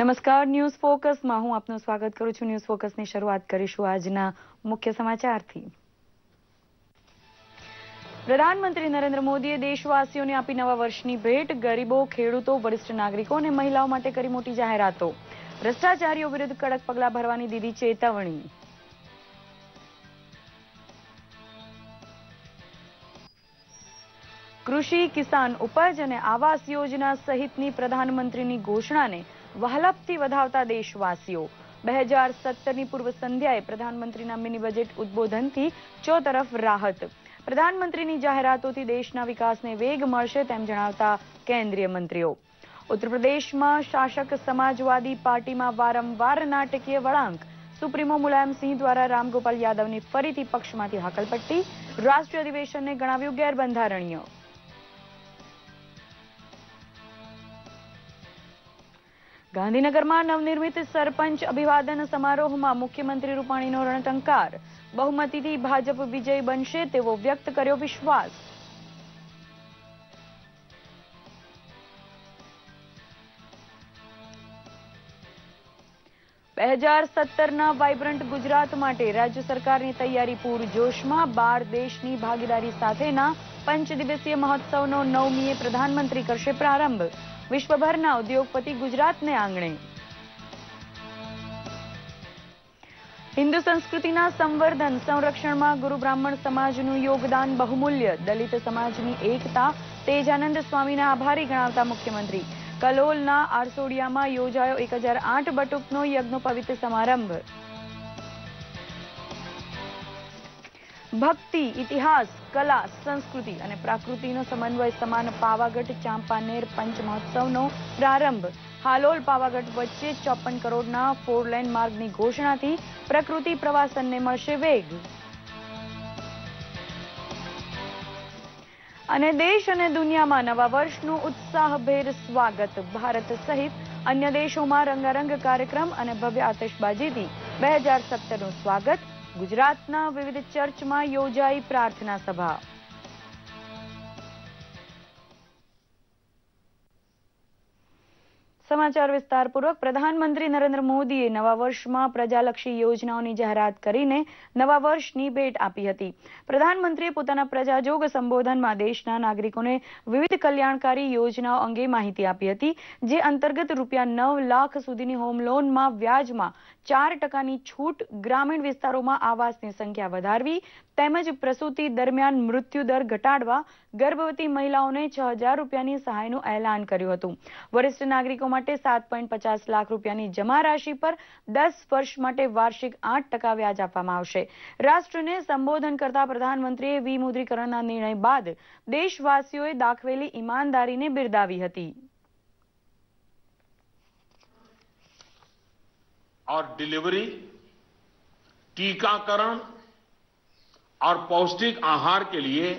નમસ્કાર ન્યૂઝ ફોકસમાં હું આપનું સ્વાગત કરું છું ન્યૂઝ ફોકસની શરૂઆત કરીશું આજના મુખ્ય સમાચારથી પ્રધાનમંત્રી નરેન્દ્ર મોદીએ દેશવાસીઓને આપી નવા વર્ષની ભેટ ગરીબો ખેડૂતો વરિષ્ઠ નાગરિકો અને મહિલાઓ માટે કરી મોટી જાહેરાતો ભ્રષ્ટાચારીઓ વિરુદ્ધ કડક પગલાં ભરવાની દીધી ચેતવણી કૃષિ કિસાન ઉપજ અને આવાસ યોજના સહિતની પ્રધાનમંત્રીની ઘોષણાને વહાલાપથી વધાવતા દેશવાસીઓ બે હજાર પૂર્વ સંધ્યાએ પ્રધાનમંત્રીના મિની બજેટ ઉદ્બોધનથી ચોતરફ રાહત પ્રધાનમંત્રીની જાહેરાતોથી દેશના વિકાસને વેગ મળશે તેમ જણાવતા કેન્દ્રીય મંત્રીઓ ઉત્તર પ્રદેશમાં શાસક સમાજવાદી પાર્ટીમાં વારંવાર નાટકીય વળાંક સુપ્રીમો મુલાયમસિંહ દ્વારા રામગોપાલ યાદવની ફરીથી પક્ષમાંથી હાકલપટ્ટી રાષ્ટ્રીય અધિવેશનને ગણાવ્યું ગેરબંધારણીય ગાંધીનગરમાં નવનિર્મિત સરપંચ અભિવાદન સમારોહમાં મુખ્યમંત્રી રૂપાણીનો રણટંકાર બહુમતીથી ભાજપ વિજય બનશે તેવો વ્યક્ત કર્યો વિશ્વાસ બે હજાર સત્તરના વાયબ્રન્ટ ગુજરાત માટે રાજ્ય સરકારની તૈયારી પૂરજોશમાં બાર દેશની ભાગીદારી સાથેના પંચ દિવસીય મહોત્સવનો નવમીએ પ્રધાનમંત્રી કરશે પ્રારંભ વિશ્વભરના ઉદ્યોગપતિ ગુજરાતને આંગણે હિન્દુ સંસ્કૃતિના સંવર્ધન સંરક્ષણમાં ગુરુ બ્રાહ્મણ સમાજનું યોગદાન બહુમૂલ્ય દલિત સમાજની એકતા તેજાનંદ સ્વામીના આભારી ગણાવતા મુખ્યમંત્રી કલોલના આરસોડિયામાં યોજાયો એક હજાર આઠ બટુકનો યજ્ઞોપવિત સમારંભ ભક્તિ ઇતિહાસ કલા સંસ્કૃતિ અને પ્રાકૃતિનો સમન્વય સમાન પાવાગઢ ચાંપાનેર પંચ મહોત્સવનો પ્રારંભ હાલોલ પાવાગઢ વચ્ચે ચોપન કરોડના ફોર લેન માર્ગની ઘોષણાથી પ્રકૃતિ પ્રવાસનને મળશે વેગ અને દેશ અને દુનિયામાં નવા વર્ષનું ઉત્સાહભેર સ્વાગત ભારત સહિત અન્ય દેશોમાં રંગારંગ કાર્યક્રમ અને ભવ્ય આતશબાજીથી બે હજાર સત્તરનું સ્વાગત ગુજરાતના વિવિધ ચર્ચમાં યોજાઈ પ્રાર્થના સભા સમાચાર વિસ્તારપૂર્વક પ્રધાનમંત્રી નરેન્દ્ર મોદીએ નવા વર્ષમાં પ્રજાલક્ષી યોજનાઓની જાહેરાત કરીને નવા વર્ષની ભેટ આપી હતી પ્રધાનમંત્રીએ પોતાના પ્રજાજોગ સંબોધનમાં દેશના નાગરિકોને વિવિધ કલ્યાણકારી યોજનાઓ અંગે માહિતી આપી હતી જે અંતર્ગત રૂપિયા નવ લાખ સુધીની હોમ લોનમાં વ્યાજમાં ચાર ટકાની છૂટ ગ્રામીણ વિસ્તારોમાં આવાસની સંખ્યા વધારવી તેમજ પ્રસૂતિ દરમિયાન મૃત્યુદર ઘટાડવા ગર્ભવતી મહિલાઓને છ હજાર રૂપિયાની સહાયનું એલાન કર્યું હતું વરિષ્ઠ નાગરિકો માટે સાત પોઈન્ટ પચાસ લાખ રૂપિયાની જમા રાશિ પર દસ વર્ષ માટે વાર્ષિક આઠ ટકા વ્યાજ આપવામાં આવશે રાષ્ટ્રને સંબોધન કરતા પ્રધાનમંત્રીએ વિમુદ્રીકરણના નિર્ણય બાદ દેશવાસીઓએ દાખવેલી ઈમાનદારીને બિરદાવી હતી और डिलीवरी टीकाकरण और पौष्टिक आहार के लिए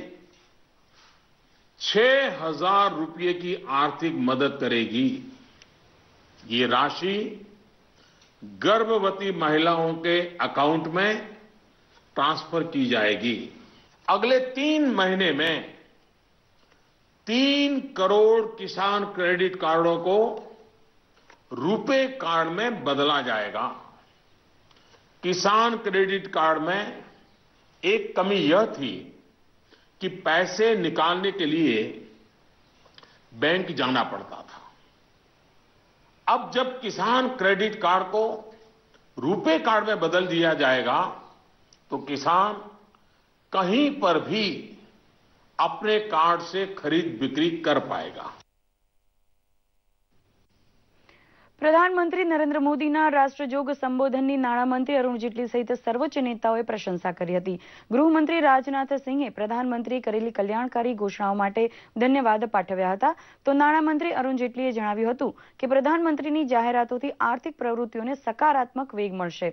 छह हजार रूपये की आर्थिक मदद करेगी ये राशि गर्भवती महिलाओं के अकाउंट में ट्रांसफर की जाएगी अगले तीन महीने में तीन करोड़ किसान क्रेडिट कार्डों को रुपे कार्ड में बदला जाएगा किसान क्रेडिट कार्ड में एक कमी यह थी कि पैसे निकालने के लिए बैंक जाना पड़ता था अब जब किसान क्रेडिट कार्ड को रुपे कार्ड में बदल दिया जाएगा तो किसान कहीं पर भी अपने कार्ड से खरीद बिक्री कर पाएगा પ્રધાનમંત્રી નરેન્દ્ર મોદીના રાષ્ટ્રજોગ સંબોધનની નાણામંત્રી અરુણ જેટલી સહિત સર્વોચ્ચ નેતાઓએ પ્રશંસા કરી હતી ગૃહમંત્રી રાજનાથ પ્રધાનમંત્રી કરેલી કલ્યાણકારી ઘોષણાઓ માટે ધન્યવાદ પાઠવ્યા હતા તો નાણામંત્રી અરુણ જેટલીએ જણાવ્યું હતું કે પ્રધાનમંત્રીની જાહેરાતોથી આર્થિક પ્રવૃત્તિઓને સકારાત્મક વેગ મળશે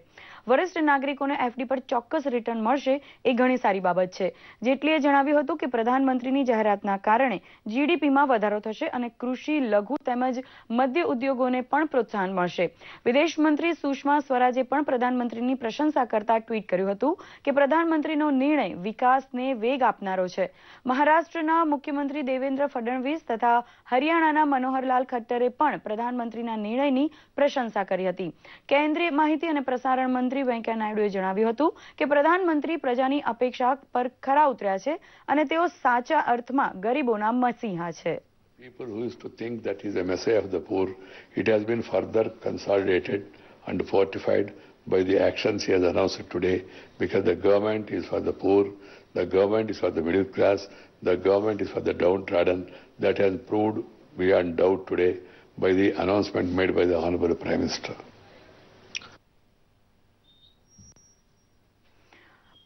વરિષ્ઠ નાગરિકોને એફડી પર ચોક્કસ રિટર્ન મળશે એ ઘણી સારી બાબત છે જેટલીએ જણાવ્યું હતું કે પ્રધાનમંત્રીની જાહેરાતના કારણે જીડીપીમાં વધારો થશે અને કૃષિ લઘુ તેમજ મધ્ય ઉદ્યોગોને પણ પ્રોત્સાહન મળશે વિદેશ મંત્રી સુષ્મા સ્વરાજે પણ પ્રધાનમંત્રીની પ્રશંસા કરતા ટ્વીટ કર્યું હતું કે પ્રધાનમંત્રીનો નિર્ણય વિકાસને વેગ આપનારો છે મહારાષ્ટ્રના મુખ્યમંત્રી દેવેન્દ્ર ફડણવીસ તથા હરિયાણાના મનોહરલાલ ખટ્ટરે પણ પ્રધાનમંત્રીના નિર્ણયની પ્રશંસા કરી હતી કેન્દ્રીય માહિતી અને પ્રસારણ મંત્રી વેંકૈયા નાયડુએ જણાવ્યું હતું કે પ્રધાનમંત્રી પ્રજાની અપેક્ષા પર ખરા ઉતર્યા છે અને તેઓ સાચા અર્થમાં ગરીબોના મસીહા છે People who used to think that he's a messiah of the poor, it has been further consolidated and fortified by the actions he has announced today because the government is for the poor, the government is for the middle class, the government is for the downtrodden. That has proved beyond doubt today by the announcement made by the Honorable Prime Minister.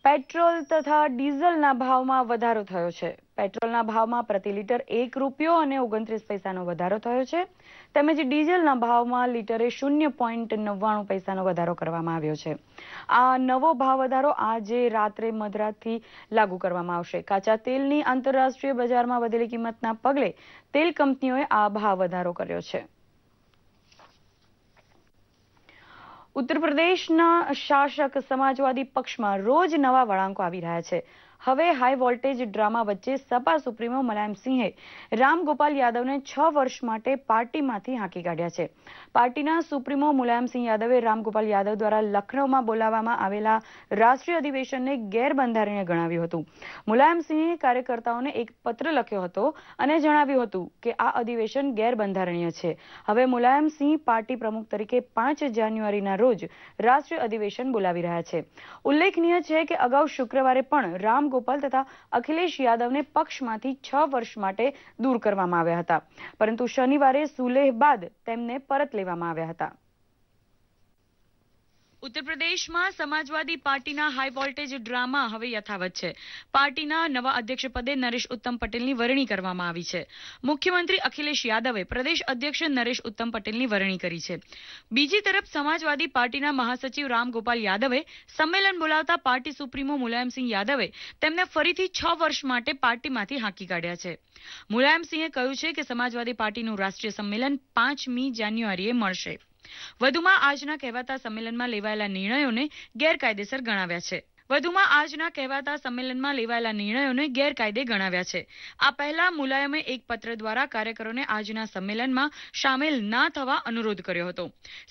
Petrol તથા ડીઝલના ભાવમાં વધારો થયો છે પેટ્રોલના ભાવમાં પ્રતિ litre એક રૂપિયો અને ઓગણત્રીસ પૈસાનો વધારો થયો છે તેમજ ડીઝલના ભાવમાં લીટરે શૂન્ય પોઈન્ટ નવ્વાણું પૈસાનો વધારો કરવામાં આવ્યો છે આ નવો ભાવ વધારો આજે રાત્રે મધરાતથી લાગુ કરવામાં આવશે કાચા તેલની આંતરરાષ્ટ્રીય બજારમાં વધેલી કિંમતના પગલે તેલ કંપનીઓએ આ ભાવ વધારો કર્યો છે ઉત્તર પ્રદેશના શાસક સમાજવાદી પક્ષમાં રોજ નવા વળાંકો આવી રહ્યા છે હવે હાઈ વોલ્ટેજ ડ્રામા વચ્ચે સપા સુપ્રીમો મુલાયમસિંહે રામગોપાલ યાદવને છ વર્ષ માટે પાર્ટીમાંથી હાંકી કાઢ્યા છે પાર્ટીના સુપ્રીમો મુલાયમસિંહ યાદવે રામગોપાલ યાદવ દ્વારા લખનૌમાં બોલાવવામાં આવેલા રાષ્ટ્રીય અધિવેશનને ગેરબંધારણીય ગણાવ્યું હતું મુલાયમસિંહે કાર્યકર્તાઓને એક પત્ર લખ્યો હતો અને જણાવ્યું હતું કે આ અધિવેશન ગેરબંધારણીય છે હવે મુલાયમસિંહ પાર્ટી પ્રમુખ તરીકે પાંચ જાન્યુઆરીના રોજ રાષ્ટ્રીય અધિવેશન બોલાવી રહ્યા છે ઉલ્લેખનીય છે કે અગાઉ શુક્રવારે પણ રામ ગોપાલ તથા અખિલેશ યાદવને પક્ષમાંથી છ વર્ષ માટે દૂર કરવામાં આવ્યા હતા પરંતુ શનિવારે સુલેહ બાદ તેમને પરત લેવામાં આવ્યા હતા ઉત્તર પ્રદેશમાં સમાજવાદી પાર્ટીના હાઈ વોલ્ટેજ ડ્રામા હવે યથાવત છે પાર્ટીના નવા અધ્યક્ષ પદે નરેશ ઉત્તમ પટેલની વરણી કરવામાં આવી છે મુખ્યમંત્રી અખિલેશ યાદવે પ્રદેશ અધ્યક્ષ નરેશ ઉત્તમ પટેલની વરણી કરી છે બીજી તરફ સમાજવાદી પાર્ટીના મહાસચિવ રામગોપાલ યાદવે સંમેલન બોલાવતા પાર્ટી સુપ્રીમો મુલાયમસિંહ યાદવે તેમને ફરીથી છ વર્ષ માટે પાર્ટીમાંથી હાંકી કાઢ્યા છે મુલાયમસિંહે કહ્યું છે કે સમાજવાદી પાર્ટીનું રાષ્ટ્રીય સંમેલન પાંચમી જાન્યુઆરીએ મળશે વધુમાં આજના કહેવાતા સંમેલનમાં લેવાયેલા નિર્ણયોને ગેરકાયદેસર ગણાવ્યા છે વધુમાં આજના કહેવાતા સંમેલનમાં લેવાયેલા નિર્ણયોને ગેરકાયદે ગણાવ્યા છે આ પહેલા મુલાયમે એક પત્ર દ્વારા કાર્યકરોને આજના સંમેલનમાં સામેલ ના થવા અનુરોધ કર્યો હતો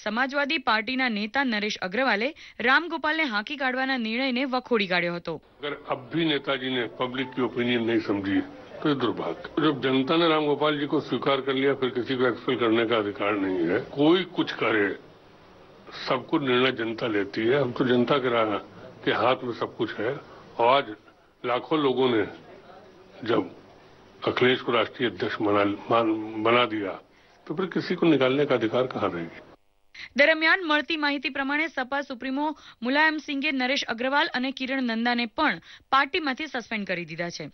સમાજવાદી પાર્ટીના નેતા નરેશ અગ્રવાલે રામગોપાલને હાંકી કાઢવાના નિર્ણયને વખોડી કાઢ્યો હતો નેતાજીને પબ્લિક ઓપિનિયન નહીં સમજી तो ये दुर्भाग्य जब जनता ने रामगोपाल जी को स्वीकार कर लिया फिर किसी को एक्सपेल करने का अधिकार नहीं है कोई कुछ करे सबको निर्णय जनता लेती है हम तो जनता के रहा के हाथ में सब कुछ है और आज लाखों लोगों ने जब अखिलेश को राष्ट्रीय अध्यक्ष बना, बना दिया तो फिर किसी को निकालने का अधिकार कहां रहेगी દરમિયાન મળતી માહિતી પ્રમાણે સપા સુપ્રીમો મુલાયમસિંઘે નરેશ અગ્રવાલ અને કિરણ નંદાને પણ પાર્ટીમાંથી સસ્પેન્ડ કરી દીધા છે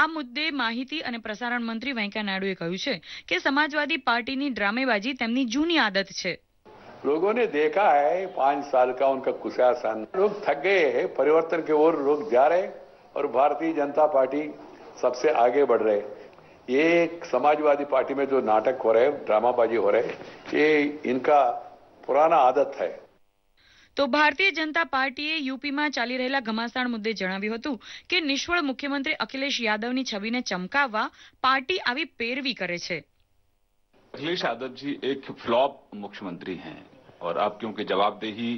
આ મુદ્દે માહિતી અને પ્રસારણ મંત્રી વેંકૈયા નાયડુએ કહ્યું છે કે સમાજવાદી પાર્ટીની ડ્રામેબાજી તેમની જૂની આદત છે लोगों ने देखा है पांच साल का उनका कुशासन लोग थक गए हैं परिवर्तन की ओर लोग जा रहे और भारतीय जनता पार्टी सबसे आगे बढ़ रहे ये समाजवादी पार्टी में जो नाटक हो रहे ड्रामाबाजी हो रहे ये पुराना आदत है તો ભારતીય જનતા પાર્ટીએ યુપીમાં ચાલી રહેલા ઘમાસાણ મુદ્દે જણાવ્યું कि કે मुख्यमंत्री अखिलेश यादव યાદવની છબીને ચમકાવવા પાર્ટી આવી પેરવી કરે करे अखिलेश यादव जी एक फ्लॉप मुख्यमंत्री हैं और अब क्योंकि जवाबदेही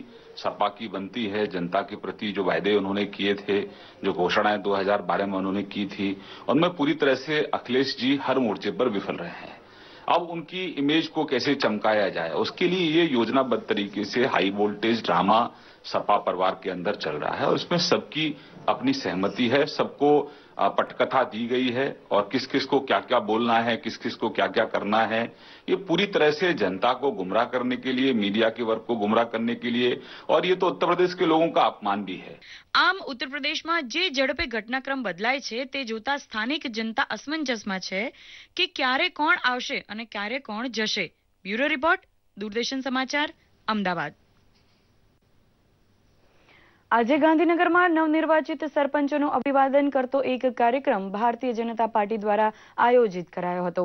सपा की बनती है जनता के प्रति जो वायदे उन्होंने किए थे जो घोषणाएं 2012 में उन्होंने की थी उनमें पूरी तरह से अखिलेश जी हर मोर्चे पर विफल रहे हैं अब उनकी इमेज को कैसे चमकाया जाए उसके लिए ये योजनाबद्ध तरीके से हाई वोल्टेज ड्रामा सपा परिवार के अंदर चल रहा है और इसमें सबकी अपनी सहमति है सबको पटकथा दी गई है और किस किस को क्या क्या बोलना है किस किस को क्या क्या करना है ये पूरी तरह से जनता को गुमराह करने के लिए मीडिया के वर्ग को गुमराह करने के लिए और ये तो उत्तर प्रदेश के लोगों का अपमान भी है आम उत्तर प्रदेश में जो झड़पे घटनाक्रम बदलाय जोता स्थानिक जनता असमंजस में છે कि ક્યારે કોણ આવશે અને क्यारे कोण જશે ब्यूरो रिपोर्ट दूरदर्शन समाचार અમદાવાદ આજે ગાંધીનગરમાં નવનિર્વાચિત સરપંચોનું અભિવાદન કરતો એક કાર્યક્રમ ભારતીય જનતા પાર્ટી દ્વારા આયોજિત કરાયો હતો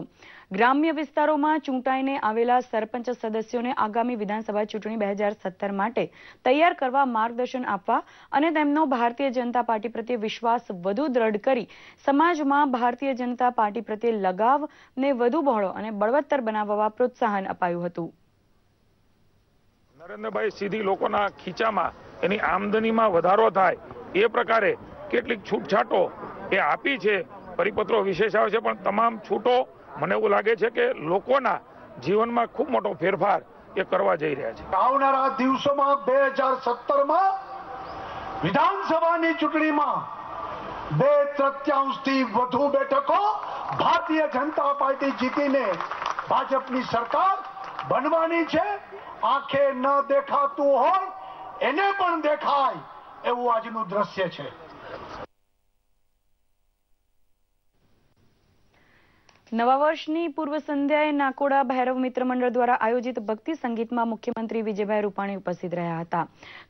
ગ્રામ્ય વિસ્તારોમાં ચૂંટાઈને આવેલા સરપંચ સદસ્યોને આગામી વિધાનસભા ચૂંટણી બે માટે તૈયાર કરવા માર્ગદર્શન આપવા અને તેમનો ભારતીય જનતા પાર્ટી પ્રત્યે વિશ્વાસ વધુ દ્રઢ કરી સમાજમાં ભારતીય જનતા પાર્ટી પ્રત્યે લગાવને વધુ બહોળો અને બળવત્તર બનાવવા પ્રોત્સાહન અપાયું હતું નરેન્દ્રભાઈ સીધી લોકોના ખીચામાં એની આમદનીમાં વધારો થાય એ પ્રકારે કેટલીક છૂટછાટો એ આપી છે પરિપત્રો વિશેષ આવે છે પણ તમામ છૂટો મને એવું લાગે છે કે લોકોના જીવનમાં ખૂબ મોટો ફેરફાર એ કરવા જઈ રહ્યા છે આવનારા દિવસોમાં બે હજાર સત્તરમાં વિધાનસભાની ચૂંટણીમાં બે તૃત્યાંશ થી વધુ બેઠકો ભારતીય જનતા પાર્ટી જીતીને ભાજપની સરકાર બનવાની છે આંખે ન દેખાતું હોય એને પણ દેખાય એવું આજનું દ્રશ્ય છે નવા વર્ષની પૂર્વ સંધ્યાએ નાકોડા ભૈરવ મિત્ર મંડળ દ્વારા આયોજિત ભક્તિ સંગીતમાં મુખ્યમંત્રી વિજયભાઈ રૂપાણી ઉપસ્થિત રહ્યા હતા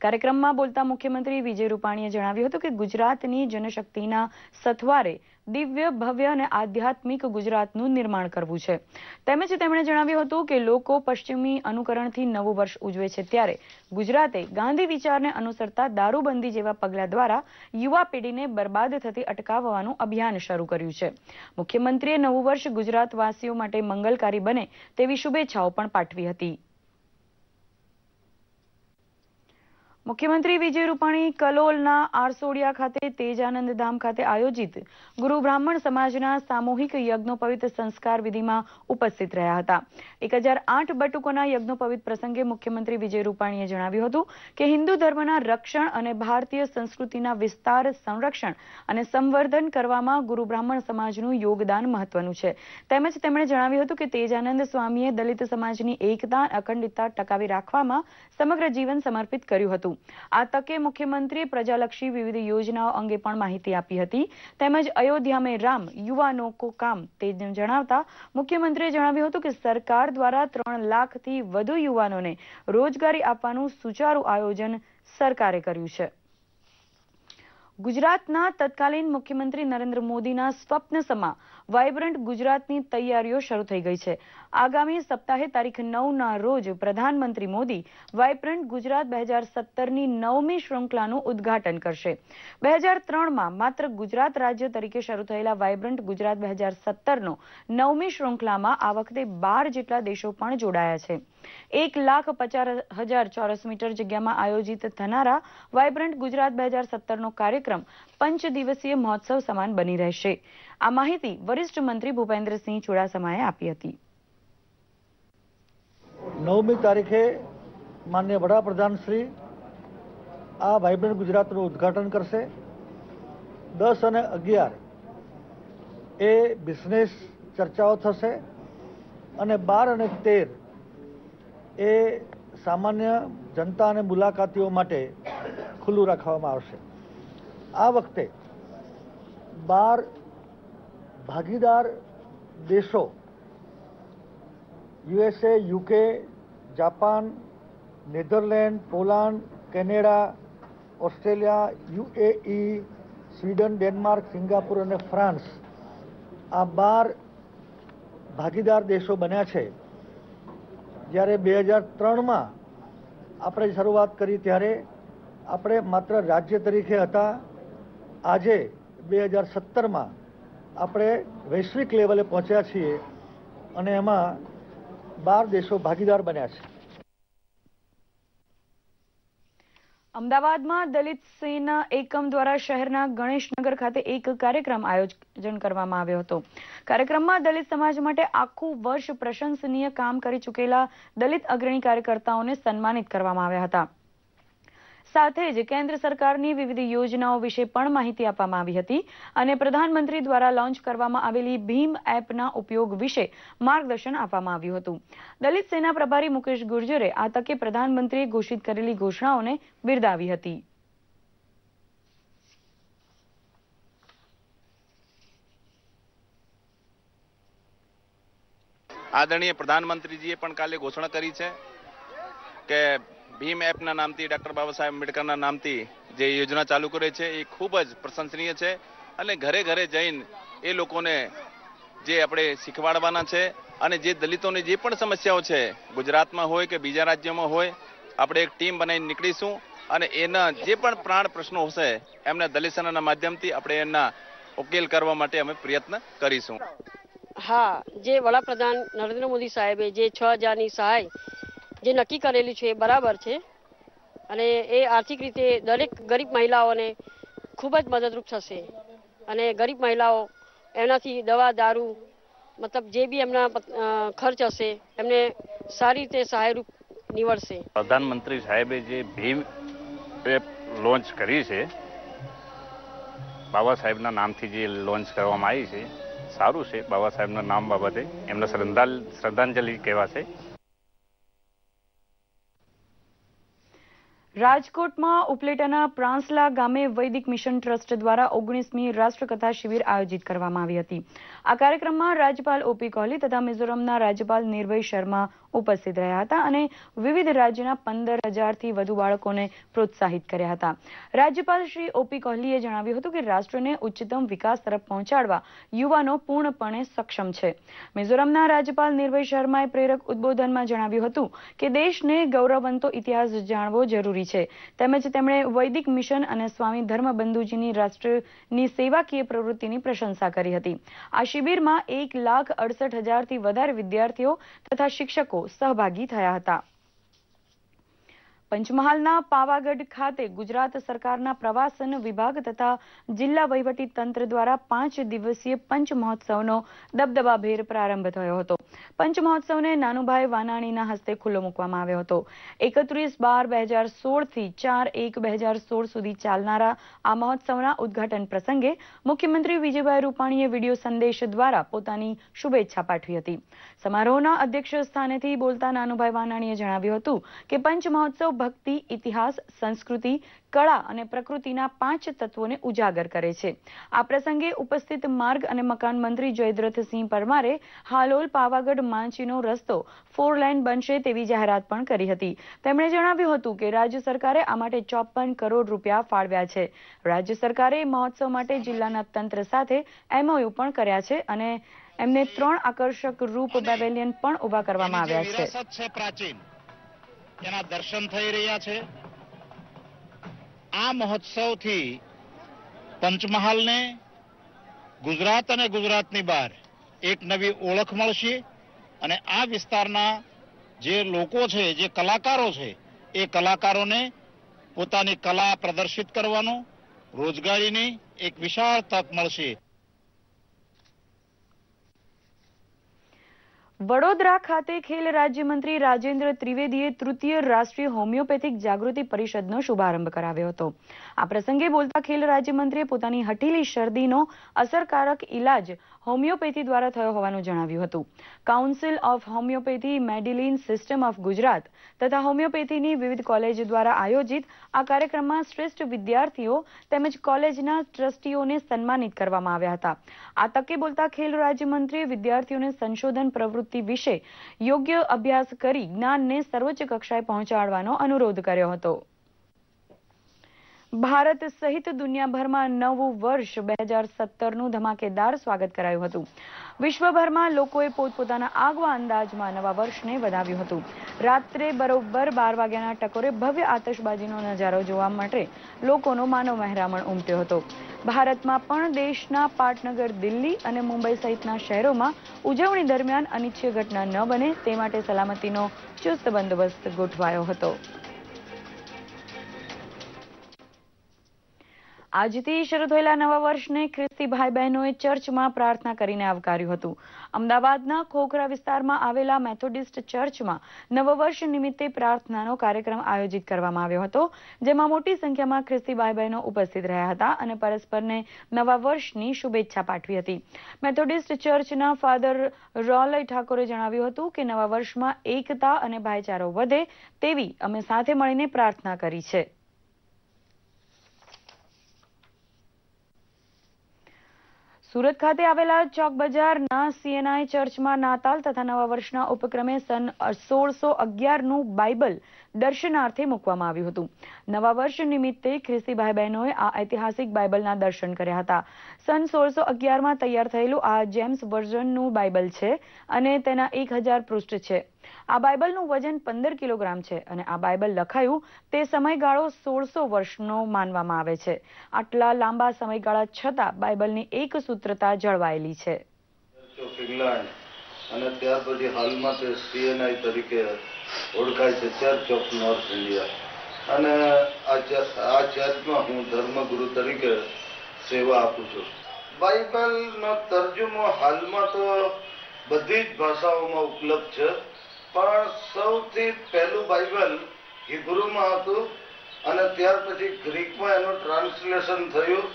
કાર્યક્રમમાં બોલતા મુખ્યમંત્રી વિજય રૂપાણીએ જણાવ્યું હતું કે ગુજરાતની જનશક્તિના સથવારે દિવ્ય ભવ્ય અને આધ્યાત્મિક ગુજરાતનું નિર્માણ કરવું છે તેમજ તેમણે જણાવ્યું હતું કે લોકો પશ્ચિમી અનુકરણથી નવું વર્ષ ઉજવે છે ત્યારે ગુજરાતે ગાંધી વિચારને અનુસરતા દારૂબંધી જેવા પગલા દ્વારા યુવા પેઢીને બરબાદ થતી અટકાવવાનું અભિયાન શરૂ કર્યું છે મુખ્યમંત્રીએ નવું વર્ષ ગુજરાતવાસીઓ માટે મંગલકારી બને તેવી શુભેચ્છાઓ પણ પાઠવી હતી મુખ્યમંત્રી વિજય રૂપાણી કલોલના આરસોડિયા ખાતે તેજાનંદ ધામ ખાતે આયોજિત ગુરુ બ્રાહ્મણ સમાજના સામૂહિક યજ્ઞોપવિત સંસ્કાર વિધિમાં ઉપસ્થિત રહ્યા હતા એક હજાર આઠ બટુકોના યજ્ઞોપવિત પ્રસંગે મુખ્યમંત્રી વિજય રૂપાણીએ જણાવ્યું હતું કે હિન્દુ ધર્મના રક્ષણ અને ભારતીય સંસ્કૃતિના વિસ્તાર સંરક્ષણ અને સંવર્ધન કરવામાં ગુરુ બ્રાહ્મણ સમાજનું યોગદાન મહત્વનું છે તેમજ તેમણે જણાવ્યું હતું કે તેજ તેજાનંદ સ્વામીએ દલિત સમાજની એકતા અખંડિતતા ટકાવી રાખવામાં સમગ્ર જીવન સમર્પિત કર્યું હતું હતું આ તકે મુખ્યમંત્રીએ પ્રજાલક્ષી વિવિધ યોજનાઓ અંગે પણ માહિતી આપી હતી તેમજ અયોધ્યા મેં રામ યુવાનો કો કામ તે જણાવતા મુખ્યમંત્રીએ જણાવ્યું હતું કે સરકાર દ્વારા ત્રણ લાખથી વધુ યુવાનોને રોજગારી આપવાનું સુચારું આયોજન સરકારે કર્યું છે ગુજરાતના તત્કાલીન મુખ્યમંત્રી નરેન્દ્ર મોદીના સ્વપ્ન સમા વાઇબ્રન્ટ ગુજરાતની તૈયારીઓ શરૂ થઈ ગઈ છે આગામી સપ્તાહે તારીખ નવના રોજ પ્રધાનમંત્રી મોદી વાઇબ્રન્ટ ગુજરાત બે હજાર સત્તરની નવમી શૃંખલાનું ઉદ્ઘાટન કરશે બે હજાર ત્રણમાં માત્ર ગુજરાત રાજ્ય તરીકે શરૂ થયેલા વાઇબ્રન્ટ ગુજરાત બે હજાર સત્તરનો નવમી શૃંખલામાં આ વખતે બાર જેટલા દેશો પણ જોડાયા છે એક લાખ પચાસ હજાર ચોરસ મીટર જગ્યામાં આયોજિત થનારા વાયબ્રન્ટ ગુજરાત બે હજાર સત્તરનો કાર્યક્રમ પંચ દિવસીય મહોત્સવ સમાન બની રહેશે આ માહિતી વરિષ્ઠ મંત્રી ભૂપેન્દ્રસિંહ ચુડાસમાએ આપી હતી નવમી તારીખે માન્ય વડાપ્રધાન શ્રી આ વાઇબ્રન્ટ ગુજરાતનું ઉદ્ઘાટન કરશે દસ અને અગિયાર એ બિઝનેસ ચર્ચાઓ થશે અને બાર અને તેર એ સામાન્ય જનતા અને મુલાકાતીઓ માટે ખુલ્લું રાખવામાં આવશે આ વખતે બાર ભાગીદાર દેશો USA UK Japan Netherland Poland Canada Australia UAE Sweden Denmark Singapore અને ફ્રાન્સ આ બાર ભાગીદાર દેશો બન્યા છે જ્યારે બે હજાર ત્રણમાં આપણે શરૂઆત કરી ત્યારે આપણે માત્ર રાજ્ય તરીકે હતા આજે બે હજાર સત્તરમાં આપણે વૈશ્વિક લેવલે પહોંચ્યા છીએ અને એમાં બાર દેશો ભાગીદાર બન્યા છે અમદાવાદમાં દલિત સેના એકમ દ્વારા શહેરના ગણેશનગર ખાતે એક કાર્યક્રમ આયોજન કરવામાં આવ્યો હતો કાર્યક્રમમાં દલિત સમાજ માટે આખું વર્ષ પ્રશંસનીય કામ કરી ચૂકેલા દલિત અગ્રણી કાર્યકર્તાઓને સન્માનિત કરવામાં આવ્યા હતા સાથે જ કેન્દ્ર સરકારની વિવિધ યોજનાઓ વિશે પણ માહિતી આપવામાં આવી હતી અને પ્રધાનમંત્રી દ્વારા લોન્ચ કરવામાં આવેલી ભીમ એપના ઉપયોગ વિશે માર્ગદર્શન આપવામાં આવ્યું હતું દલિત સેના પ્રભારી મુકેશ ગુર્જરે આ તકે પ્રધાનમંત્રીએ ઘોષિત કરેલી ઘોષણાઓને બિરદાવી હતી આદરણીય પ્રધાનમંત્રીજીએ પણ કાલે ઘોષણા કરી છે કે ભીમ એપના નામથી ડોક્ટર બાબા સાહેબ આંબેડકરના નામથી જે યોજના ચાલુ કરી છે એ ખૂબ જ પ્રશંસનીય છે અને ઘરે ઘરે જઈને એ લોકોને જે આપણે શીખવાડવાના છે અને જે દલિતોની જે પણ સમસ્યાઓ છે ગુજરાતમાં હોય કે બીજા રાજ્યોમાં હોય આપણે એક ટીમ બનાવીને નીકળીશું અને એના જે પણ પ્રાણ પ્રશ્નો હશે એમને દલિત માધ્યમથી આપણે એના ઉકેલ કરવા માટે અમે પ્રયત્ન કરીશું હા જે વડાપ્રધાન નરેન્દ્ર મોદી સાહેબે જે છ હજારની સહાય જે નક્કી કરેલી છે એ બરાબર છે અને એ આર્થિક રીતે દરેક ગરીબ મહિલાઓને ખૂબ જ મદદરૂપ થશે અને ગરીબ મહિલાઓ એમનાથી દવા દારૂ મતલબ જે બી એમના ખર્ચ હશે એમને સારી રીતે સહાયરૂપ નીવડશે પ્રધાનમંત્રી સાહેબે જે ભીમ એપ લોન્ચ કરી છે બાબા સાહેબના નામથી જે લોન્ચ કરવામાં આવી છે સારું છે બાબા સાહેબના નામ બાબતે એમને શ્રદ્ધાંજલિ કહેવાશે રાજકોટમાં ઉપલેટાના પ્રાંસલા ગામે વૈદિક મિશન ટ્રસ્ટ દ્વારા ઓગણીસમી રાષ્ટ્રકથા શિબિર આયોજિત કરવામાં આવી હતી આ કાર્યક્રમમાં રાજ્યપાલ ઓપી કોહલી તથા મિઝોરમના રાજ્યપાલ નિર્ભય શર્મા ઉપસ્થિત રહ્યા હતા અને વિવિધ રાજ્યના પંદર હજારથી વધુ બાળકોને પ્રોત્સાહિત કર્યા હતા રાજ્યપાલ શ્રી ઓપી કોહલીએ જણાવ્યું હતું કે રાષ્ટ્રને ઉચ્ચતમ વિકાસ તરફ પહોંચાડવા યુવાનો પૂર્ણપણે સક્ષમ છે મિઝોરમના રાજ્યપાલ નિર્ભય શર્માએ પ્રેરક ઉદબોધનમાં જણાવ્યું હતું કે દેશને ગૌરવવંતો ઇતિહાસ જાણવો જરૂરી છે તેમજ તેમણે વૈદિક મિશન અને સ્વામી ધર્મબંધુજીની રાષ્ટ્રની સેવાકીય પ્રવૃત્તિની પ્રશંસા કરી હતી આ શિબિરમાં એક લાખ અડસઠ હજારથી વધારે વિદ્યાર્થીઓ તથા શિક્ષકો સહભાગી થયા હતા પંચમહાલના પાવાગઢ ખાતે ગુજરાત સરકારના પ્રવાસન વિભાગ તથા જિલ્લા વહીવટી તંત્ર દ્વારા પાંચ દિવસીય પંચ મહોત્સવનો દબદબાભેર પ્રારંભ થયો હતો પંચ મહોત્સવને નાનુભાઈ વાનાણીના હસ્તે ખુલ્લો મૂકવામાં આવ્યો હતો એકત્રીસ બાર બે હજાર સોળથી ચાર એક બે હજાર સોળ સુધી ચાલનારા આ મહોત્સવના ઉદઘાટન પ્રસંગે મુખ્યમંત્રી વિજયભાઈ રૂપાણીએ વિડીયો સંદેશ દ્વારા પોતાની શુભેચ્છા પાઠવી હતી સમારોહના અધ્યક્ષ સ્થાનેથી બોલતા નાનુભાઈ વાનાણીએ જણાવ્યું હતું કે પંચ મહોત્સવ ભક્તિ ઇતિહાસ સંસ્કૃતિ કળા અને પ્રકૃતિના પાંચ તત્વોને ઉજાગર કરે છે આ પ્રસંગે ઉપસ્થિત માર્ગ અને મકાન મંત્રી જયદ્રથસિંહ પરમારે હાલોલ પાવાગઢ માંચીનો રસ્તો ફોર લાઇન બનશે તેવી જાહેરાત પણ કરી હતી તેમણે જણાવ્યું હતું કે રાજ્ય સરકારે આ માટે ચોપન કરોડ રૂપિયા ફાળવ્યા છે રાજ્ય સરકારે મહોત્સવ માટે જિલ્લાના તંત્ર સાથે એમઓયુ પણ કર્યા છે અને એમને ત્રણ આકર્ષક રૂપ પેવેલિયન પણ ઉભા કરવામાં આવ્યા છે પ્રાચીન તેના દર્શન થઈ રહ્યા છે આ મહોત્સવથી પંચમહાલને ગુજરાત અને ગુજરાતની બહાર એક નવી ઓળખ મળશે અને આ વિસ્તારના જે લોકો છે જે કલાકારો છે એ કલાકારોને પોતાની કલા પ્રદર્શિત કરવાનો રોજગારીની એક વિશાળ તક મળશે વડોદરા ખાતે ખેલ રાજ્યમંત્રી રાજેન્દ્ર ત્રિવેદીએ તૃતીય રાષ્ટ્રીય હોમિયોપેથિક જાગૃતિ પરિષદનો શુભારંભ કરાવ્યો હતો આ પ્રસંગે બોલતા ખેલ રાજ્યમંત્રીએ પોતાની હઠીલી શરદીનો અસરકારક ઇલાજ હોમિયોપેથી દ્વારા થયો હોવાનું જણાવ્યું હતું council of homeopathy medicine system of Gujarat તથા હોમિયોપેથીની વિવિધ કોલેજ દ્વારા આયોજિત આ કાર્યક્રમમાં શ્રેષ્ઠ વિદ્યાર્થીઓ તેમજ કોલેજના ટ્રસ્ટીઓને સન્માનિત કરવામાં આવ્યા હતા આ તકે બોલતા ખેલ રાજ્યમંત્રીએ વિદ્યાર્થીઓને સંશોધન પ્રવૃત્તિ વિશે યોગ્ય અભ્યાસ કરી જ્ઞાનને સર્વોચ્ચ કક્ષાએ પહોંચાડવાનો અનુરોધ કર્યો હતો ભારત સહિત દુનિયાભરમાં નવું વર્ષ બે હજાર સત્તરનું ધમાકેદાર સ્વાગત કરાયું હતું વિશ્વભરમાં લોકોએ પોતપોતાના આગવા અંદાજમાં નવા વર્ષને વધાવ્યું હતું રાત્રે બરોબર બાર વાગ્યાના ટકોરે ભવ્ય આતશબાજીનો નજારો જોવા માટે લોકોનો માનવ મહેરામણ ઉમટ્યો હતો ભારતમાં પણ દેશના પાટનગર દિલ્હી અને મુંબઈ સહિતના શહેરોમાં ઉજવણી દરમિયાન અનિચ્છીય ઘટના ન બને તે માટે સલામતીનો ચુસ્ત બંદોબસ્ત ગોઠવાયો હતો આજથી શરૂ થયેલા નવા વર્ષને ખ્રિસ્તી ભાઈ બહેનોએ ચર્ચમાં પ્રાર્થના કરીને આવકાર્યું હતું અમદાવાદના ખોખરા વિસ્તારમાં આવેલા મેથોડિસ્ટ ચર્ચમાં નવા વર્ષ નિમિત્તે પ્રાર્થનાનો કાર્યક્રમ આયોજિત કરવામાં આવ્યો હતો જેમાં મોટી સંખ્યામાં ખ્રિસ્તી ભાઈ બહેનો ઉપસ્થિત રહ્યા હતા અને પરસ્પરને નવા વર્ષની શુભેચ્છા પાઠવી હતી મેથોડિસ્ટ ચર્ચના ફાધર રોલય ઠાકોરે જણાવ્યું હતું કે નવા વર્ષમાં એકતા અને ભાઈચારો વધે તેવી અમે સાથે મળીને પ્રાર્થના કરી છે સુરત ખાતે આવેલા ચોક બજારના સીએનઆઈ ચર્ચમાં નાતાલ તથા નવા વર્ષના ઉપક્રમે સન સોળસો અગિયારનું બાઇબલ દર્શનાર્થે મૂકવામાં આવ્યું હતું નવા વર્ષ નિમિત્તે ખ્રિસ્તી ભાઈ બહેનોએ આ ઐતિહાસિક બાઇબલના દર્શન કર્યા હતા સન સોળસો અગિયારમાં તૈયાર થયેલું આ જેમ્સ વર્ઝનનું બાઇબલ છે અને તેના એક હજાર પૃષ્ઠ છે આ બાઇબલનું વજન પંદર કિલોગ્રામ છે અને આ બાઇબલ લખાયું તે સમયગાળો સોળસો વર્ષનો માનવામાં આવે છે આટલા લાંબા સમયગાળા છતાં બાઇબલની એક સૂત્રતા જળવાયેલી છે અને ત્યાર પછી હાલમાં તે સીએનઆઈ તરીકે ઓળખાય છે ચર્ચ ઓફ નોર્થ ઇન્ડિયા અને આ જાતમાં હું ધર્મગુરુ તરીકે સેવા આપું છું બાઇબલનો તર્જુમો હાલમાં તો બધી જ ભાષાઓમાં ઉપલબ્ધ છે પણ સૌથી પહેલું બાઇબલ હિબ્રુમાં હતું અને ત્યાર પછી ગ્રીકમાં એનું ટ્રાન્સલેશન થયું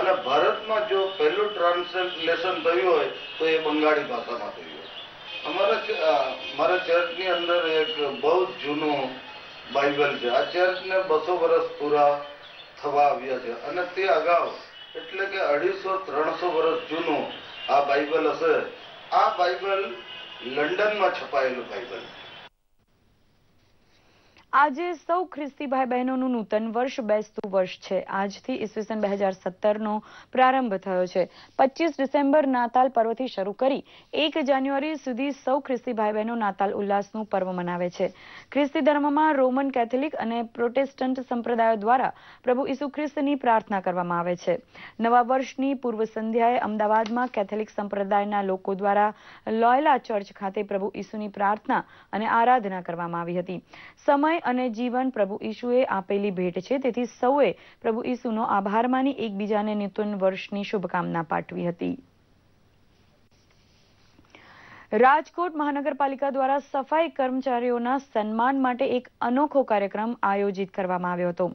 અને ભારતમાં જો પહેલું ટ્રાન્સલેશન થયું હોય તો એ બંગાળી ભાષામાં થયું અમારા મારા ચર્ચની અંદર એક બહુ જૂનું બાઇબલ છે આ ચર્ચને બસો વર્ષ પૂરા થવા આવ્યા છે અને તે અગાઉ એટલે કે અઢીસો ત્રણસો વર્ષ જૂનું આ બાઇબલ હશે આ બાઇબલ લંડનમાં છપાયેલું બાઇબલ છે આજે સૌ ખ્રિસ્તી ભાઈ બહેનોનું નૂતન વર્ષ બેસતું વર્ષ છે આજથી ઈસવીસન બે હજાર સત્તરનો પ્રારંભ થયો છે પચીસ ડિસેમ્બર નાતાલ પર્વથી શરૂ કરી એક જાન્યુઆરી સુધી સૌ ખ્રિસ્તી ભાઈ બહેનો નાતાલ ઉલ્લાસનું પર્વ મનાવે છે ખ્રિસ્તી ધર્મમાં રોમન કેથોલિક અને પ્રોટેસ્ટન્ટ સંપ્રદાયો દ્વારા પ્રભુ ઈસુ ખ્રિસ્તની પ્રાર્થના કરવામાં આવે છે નવા વર્ષની પૂર્વ સંધ્યાએ અમદાવાદમાં કેથોલિક સંપ્રદાયના લોકો દ્વારા લોયલા ચર્ચ ખાતે પ્રભુ ઈસુની પ્રાર્થના અને આરાધના કરવામાં આવી હતી સમય સમય અને જીવન પ્રભુ ઈશુએ આપેલી ભેટ છે તેથી સૌએ પ્રભુ ઈશુનો આભાર માની એકબીજાને નૂતન વર્ષની શુભકામના પાઠવી હતી રાજકોટ મહાનગરપાલિકા દ્વારા સફાઈ કર્મચારીઓના સન્માન માટે એક અનોખો કાર્યક્રમ આયોજિત કરવામાં આવ્યો હતો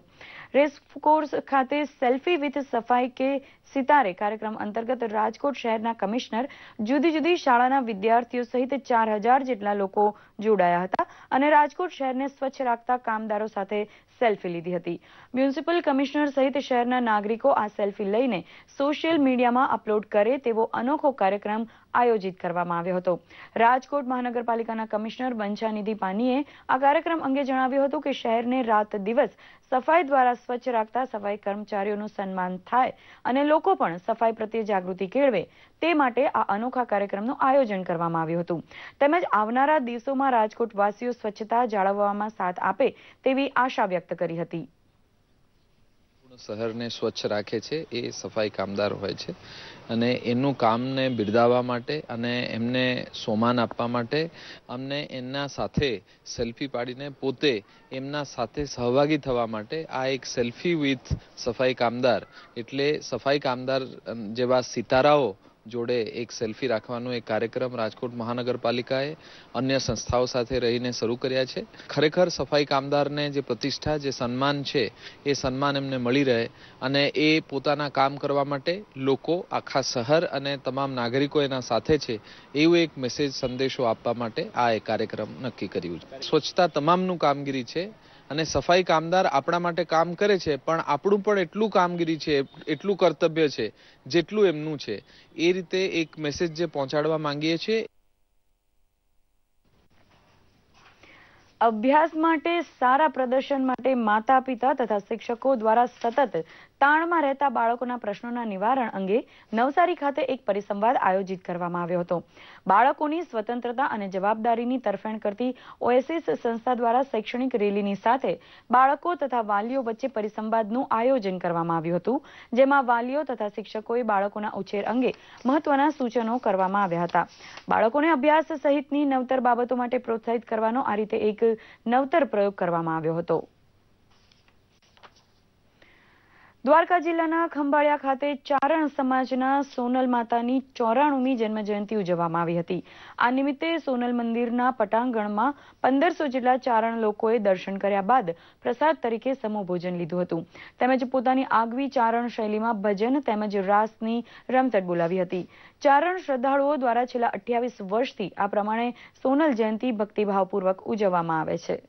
રેસ્ક કોર્સ ખાતે સેલ્ફી વિથ સફાઈ કે સિતારે કાર્યક્રમ અંતર્ગત રાજકોટ શહેરના કમિશનર જુદી જુદી શાળાના વિદ્યાર્થીઓ સહિત ચાર જેટલા લોકો જોડાયા હતા અને રાજકોટ શહેરને સ્વચ્છ રાખતા કામદારો સાથે સેલ્ફી લીધી હતી મ્યુનિસિપલ કમિશનર સહિત શહેરના નાગરિકો આ સેલ્ફી લઈને સોશિયલ મીડિયામાં અપલોડ કરે તેવો અનોખો કાર્યક્રમ આયોજિત કરવામાં આવ્યો હતો રાજકોટ મહાનગરપાલિકાના કમિશનર બંછાનિધિ પાનીએ આ કાર્યક્રમ અંગે જણાવ્યું હતું કે શહેરને રાત દિવસ સફાઈ દ્વારા સ્વચ્છ રાખતા સફાઈ કર્મચારીઓનું સન્માન થાય અને લોકો પણ સફાઈ પ્રત્યે જાગૃતિ કેળવે તે માટે આ અનોખા કાર્યક્રમનું આયોજન કરવામાં આવ્યું હતું તેમજ આવનારા દિવસોમાં રાજકોટવાસીઓ સ્વચ્છતા જાળવવામાં સાથ આપે તેવી આશા વ્યક્ત કરી હતી શહેરને સ્વચ્છ રાખે છે એ સફાઈ કામદાર હોય છે અને એનું કામને બિરદાવવા માટે અને એમને સોમાન આપવા માટે અમને એમના સાથે સેલ્ફી પાડીને પોતે એમના સાથે સહભાગી થવા માટે આ એક સેલ્ફી વિથ સફાઈ કામદાર એટલે સફાઈ કામદાર જેવા સિતારાઓ જોડે એક સેલ્ફી રાખવાનો એક કાર્યક્રમ રાજકોટ મહાનગરપાલિકાએ અન્ય સંસ્થાઓ સાથે રહીને શરૂ કર્યા છે ખરેખર સફાઈ કામદારને જે પ્રતિષ્ઠા જે સન્માન છે એ સન્માન એમને મળી રહે અને એ પોતાના કામ કરવા માટે લોકો આખા શહેર અને તમામ નાગરિકો એના સાથે છે એવું એક મેસેજ સંદેશો આપવા માટે આ એક કાર્યક્રમ નક્કી કર્યું છે સ્વચ્છતા તમામનું કામગીરી છે અને સફાઈ કામદાર આપણા માટે કામ કરે છે પણ આપણું પણ એટલું કામગીરી છે એટલું કર્તવ્ય છે જેટલું એમનું છે એ રીતે એક મેસેજ જે પહોંચાડવા માંગીએ છીએ અભ્યાસ માટે સારા પ્રદર્શન માટે માતા પિતા તથા શિક્ષકો દ્વારા સતત તાણમાં રહેતા બાળકોના પ્રશ્નોના નિવારણ અંગે નવસારી ખાતે એક પરિસંવાદ આયોજિત કરવામાં આવ્યો હતો બાળકોની સ્વતંત્રતા અને જવાબદારીની તરફેણ કરતી ઓએસિસ સંસ્થા દ્વારા શૈક્ષણિક રેલીની સાથે બાળકો તથા વાલીઓ વચ્ચે પરિસંવાદનું આયોજન કરવામાં આવ્યું હતું જેમાં વાલીઓ તથા શિક્ષકોએ બાળકોના ઉછેર અંગે મહત્વના સૂચનો કરવામાં આવ્યા હતા બાળકોને અભ્યાસ સહિતની નવતર બાબતો માટે પ્રોત્સાહિત કરવાનો આ રીતે એક નવતર પ્રયોગ કરવામાં આવ્યો હતો દ્વારકા જિલ્લાના ખંભાળિયા ખાતે ચારણ સમાજના સોનલ માતાની ચોરાણુમી જન્મજયંતિ ઉજવવામાં આવી હતી આ નિમિત્તે સોનલ મંદિરના પટાંગણમાં પંદરસો જેટલા ચારણ લોકોએ દર્શન કર્યા બાદ પ્રસાદ તરીકે સમૂહ ભોજન લીધું હતું તેમજ પોતાની આગવી ચારણ શૈલીમાં ભજન તેમજ રાસની રમતટ બોલાવી હતી ચારણ શ્રદ્ધાળુઓ દ્વારા છેલ્લા અઠ્યાવીસ વર્ષથી આ પ્રમાણે સોનલ જયંતિ ભક્તિભાવપૂર્વક ઉજવવામાં આવે છે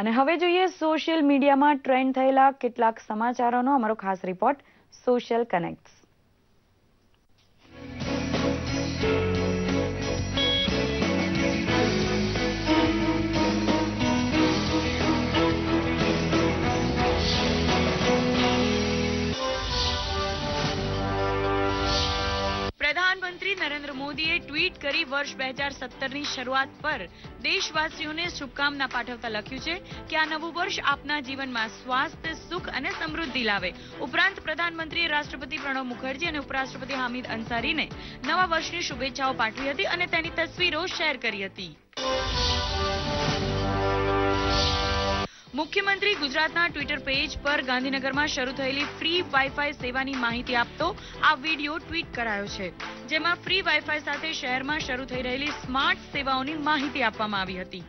અને હવે જોઈએ સોશિયલ મીડિયામાં ટ્રેન્ડ થયેલા કેટલાક સમાચારોનો અમારો ખાસ રિપોર્ટ સોશિયલ કનેક્ટ્સ પ્રધાનમંત્રી નરેન્દ્ર મોદીએ ટ્વીટ કરી વર્ષ બે હજાર સત્તરની શરૂઆત પર દેશવાસીઓને શુભકામના પાઠવતા લખ્યું છે કે આ નવું વર્ષ આપના જીવનમાં સ્વાસ્થ્ય સુખ અને સમૃદ્ધિ લાવે ઉપરાંત પ્રધાનમંત્રીએ રાષ્ટ્રપતિ પ્રણવ મુખર્જી અને ઉપરાષ્ટ્રપતિ હામિદ અંસારીને નવા વર્ષની શુભેચ્છાઓ પાઠવી હતી અને તેની તસવીરો શેર કરી હતી મુખ્યમંત્રી ગુજરાતના ટ્વિટર પેજ પર ગાંધીનગરમાં શરૂ થયેલી ફ્રી વાઈફાઈ સેવાની માહિતી આપતો આ વિડીયો ટ્વીટ કરાયો છે જેમાં ફ્રી વાઈફાઈ સાથે શહેરમાં શરૂ થઈ રહેલી સ્માર્ટ સેવાઓની માહિતી આપવામાં આવી હતી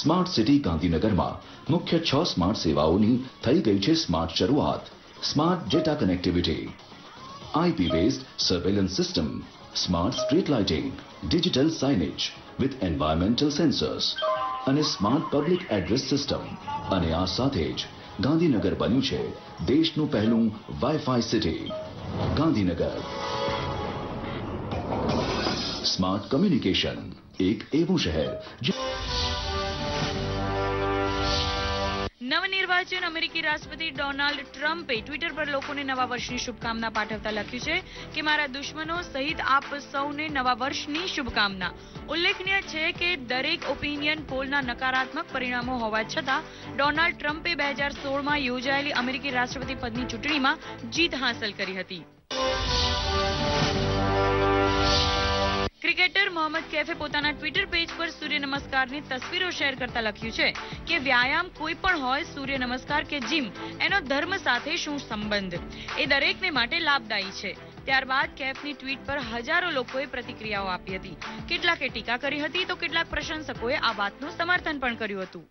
સ્માર્ટ સિટી ગાંધીનગરમાં મુખ્ય છ સ્માર્ટ સેવાઓની થઈ ગઈ છે સ્માર્ટ શરૂઆત smart data connectivity IP based surveillance system smart street lighting digital signage with environmental sensors અને સ્માર્ટ પબ્લિક એડ્રેસ સિસ્ટમ અને આ સાથે જ ગાંધીનગર બન્યું છે દેશનું પહેલું WiFi city Gandhinagar smart communication એક એવું શહેર જે વચન અમેરિકી રાષ્ટ્રપતિ ડોનાલ્ડ ટ્રમ્પે ટ્વિટર પર લોકોને નવા વર્ષની શુભકામના પાઠવતા લખ્યું છે કે મારા દુશ્મનો સહિત આપ સૌને નવા વર્ષની શુભકામના ઉલ્લેખનીય છે કે દરેક ઓપિનિયન પોલના નકારાત્મક પરિણામો હોવા છતાં ડોનાલ્ડ ટ્રમ્પે બે હજાર સોળમાં યોજાયેલી અમેરિકી રાષ્ટ્રપતિ પદની ચૂંટણીમાં જીત હાંસલ કરી હતી ક્રિકેટર મોહમ્મદ કૈફે પોતાના ટ્વિટર પેજ પર સૂર્ય નમસ્કારની તસવીરો શેર કરતા લખ્યું છે કે વ્યાયામ કોઈ પણ હોય સૂર્ય નમસ્કાર કે જીમ એનો ધર્મ સાથે શું સંબંધ એ દરેકને માટે લાભદાયી છે ત્યારબાદ કેફની ટ્વીટ પર હજારો લોકોએ પ્રતિક્રિયાઓ આપી હતી કેટલાકે ટીકા કરી હતી તો કેટલાક પ્રશંસકોએ આ વાતનું સમર્થન પણ કર્યું હતું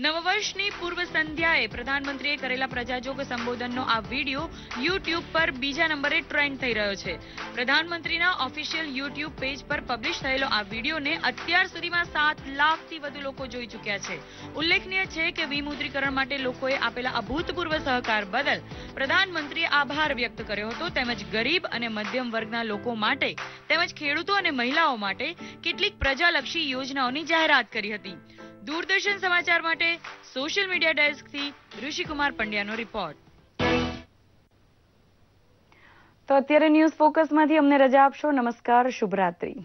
નવવર્ષની પૂર્વ સંધ્યાએ પ્રધાનમંત્રીએ કરેલા પ્રજાજોગ સંબોધનનો આ વિડિયો યુટ્યુબ પર બીજા નંબરે ટ્રેન્ડ થઈ રહ્યો છે પ્રધાનમંત્રીના ઓફિશિયલ યુટ્યુબ પેજ પર પબ્લિશ થયેલો આ વિડીયોને અત્યાર સુધીમાં સાત લાખથી વધુ લોકો જોઈ ચૂક્યા છે ઉલ્લેખનીય છે કે વિમુદ્રીકરણ માટે લોકોએ આપેલા અભૂતપૂર્વ સહકાર બદલ પ્રધાનમંત્રીએ આભાર વ્યક્ત કર્યો હતો તેમજ ગરીબ અને મધ્યમ વર્ગના લોકો માટે તેમજ ખેડૂતો અને મહિલાઓ માટે કેટલીક પ્રજાલક્ષી યોજનાઓની જાહેરાત કરી હતી દૂરદર્શન સમાચાર માટે સોશિયલ મીડિયા ડેસ્કથી ઋષિકુમાર પંડ્યાનો રિપોર્ટ તો અત્યારે ન્યૂઝ ફોકસમાંથી અમને રજા આપશો નમસ્કાર શુભરાત્રી